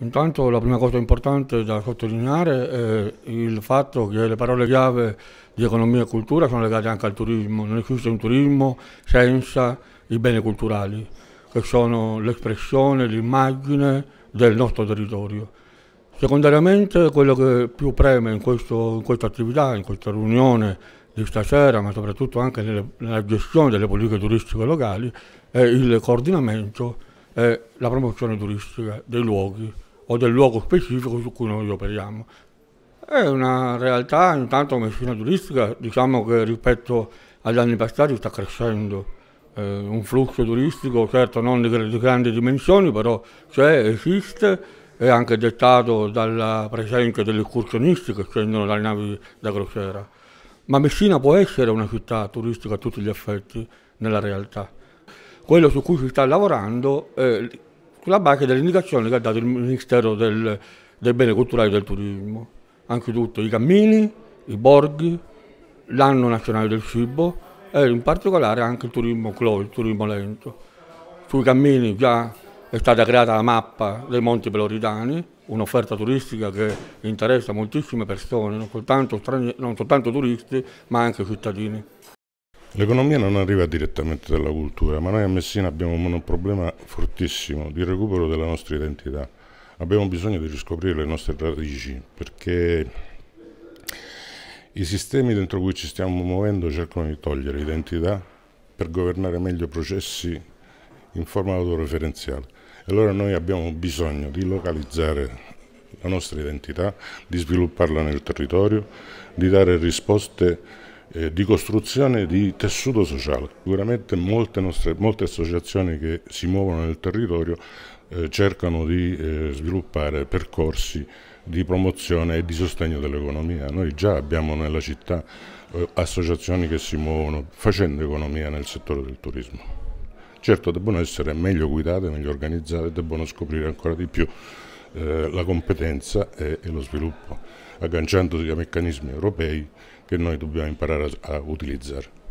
Intanto la prima cosa importante da sottolineare è il fatto che le parole chiave di economia e cultura sono legate anche al turismo, non esiste un turismo senza i beni culturali, che sono l'espressione, l'immagine del nostro territorio. Secondariamente quello che più preme in, questo, in questa attività, in questa riunione di stasera, ma soprattutto anche nelle, nella gestione delle politiche turistiche locali, è il coordinamento e la promozione turistica dei luoghi o del luogo specifico su cui noi operiamo. È una realtà intanto Messina turistica, diciamo che rispetto agli anni passati sta crescendo, eh, un flusso turistico certo non di grandi dimensioni, però c'è, esiste, è anche dettato dalla presenza degli escursionisti che scendono dalle navi da crociera. Ma Messina può essere una città turistica a tutti gli effetti nella realtà. Quello su cui si sta lavorando è sulla base delle indicazioni che ha dato il Ministero del, del Bene Culturale e del Turismo. Anche tutto, i cammini, i borghi, l'anno nazionale del cibo e in particolare anche il turismo clou, il turismo lento. Sui cammini già è stata creata la mappa dei Monti Peloritani, un'offerta turistica che interessa moltissime persone, non soltanto, non soltanto turisti ma anche cittadini. L'economia non arriva direttamente dalla cultura, ma noi a Messina abbiamo un problema fortissimo di recupero della nostra identità. Abbiamo bisogno di riscoprire le nostre radici perché i sistemi dentro cui ci stiamo muovendo cercano di togliere identità per governare meglio processi in forma autoreferenziale. E allora noi abbiamo bisogno di localizzare la nostra identità, di svilupparla nel territorio, di dare risposte eh, di costruzione di tessuto sociale. Sicuramente molte, nostre, molte associazioni che si muovono nel territorio eh, cercano di eh, sviluppare percorsi di promozione e di sostegno dell'economia. Noi già abbiamo nella città eh, associazioni che si muovono facendo economia nel settore del turismo. Certo debbono essere meglio guidate, meglio organizzate, debbono scoprire ancora di più eh, la competenza e, e, lo sviluppo, agganciandosi a meccanismi europei che noi dobbiamo imparare a, a utilizzare.